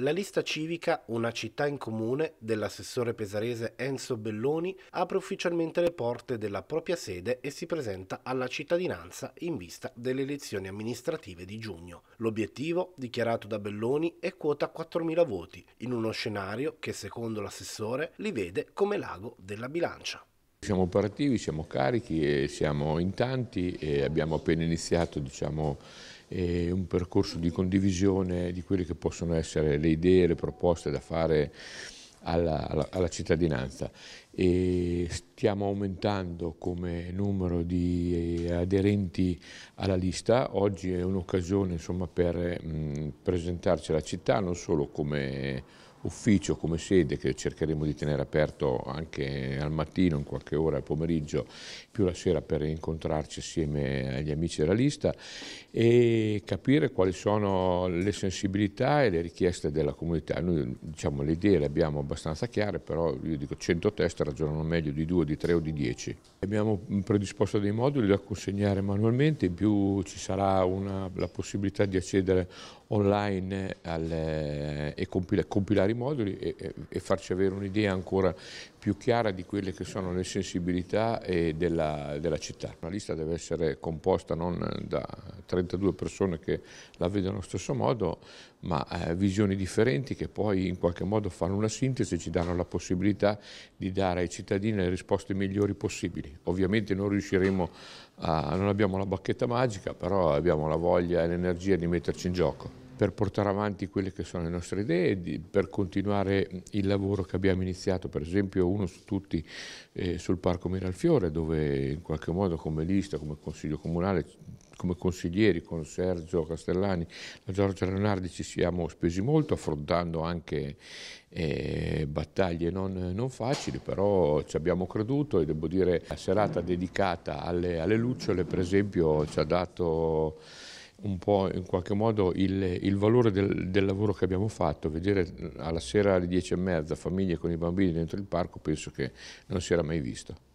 La lista civica Una città in comune dell'assessore pesarese Enzo Belloni apre ufficialmente le porte della propria sede e si presenta alla cittadinanza in vista delle elezioni amministrative di giugno. L'obiettivo, dichiarato da Belloni, è quota 4.000 voti, in uno scenario che secondo l'assessore li vede come l'ago della bilancia. Siamo operativi, siamo carichi, siamo in tanti e abbiamo appena iniziato diciamo, un percorso di condivisione di quelle che possono essere le idee, le proposte da fare alla, alla, alla, cittadinanza e stiamo aumentando come numero di eh, aderenti alla lista, oggi è un'occasione per mh, mm, presentarci alla città non solo come ufficio come sede che cercheremo di tenere aperto anche al mattino, in qualche ora, al pomeriggio, più la sera per incontrarci assieme agli amici della lista e capire quali sono le sensibilità e le richieste della comunità. Noi diciamo le idee le abbiamo abbastanza chiare, però io dico 100 test ragionano meglio di 2, di 3 o di 10. Abbiamo predisposto dei moduli da consegnare manualmente, in più ci sarà una, la possibilità di accedere online alle, e compilare vari moduli e, e, farci avere un'idea ancora più chiara di quelle che sono le sensibilità della, della, città. Una lista deve essere composta non da 32 persone che la vedono allo stesso modo, ma eh, visioni differenti che poi in qualche modo fanno una sintesi e ci danno la possibilità di dare ai cittadini le risposte migliori possibili. Ovviamente non riusciremo a, non abbiamo la bacchetta magica, però abbiamo la voglia e l'energia di metterci in gioco per portare avanti quelle che sono le nostre idee, di, per continuare il lavoro che abbiamo iniziato, per esempio uno su tutti eh, sul Parco Miralfiore, dove in qualche modo come lista, come Consiglio Comunale, come consiglieri con Sergio Castellani, la Giorgia Leonardi ci siamo spesi molto affrontando anche eh, battaglie non, non, facili, però ci abbiamo creduto e devo dire la serata dedicata alle, alle lucciole per esempio ci ha dato un po' in qualche modo il, il valore del, del, lavoro che abbiamo fatto, vedere alla sera alle 10 e mezza famiglie con i bambini dentro il parco penso che non si era mai visto.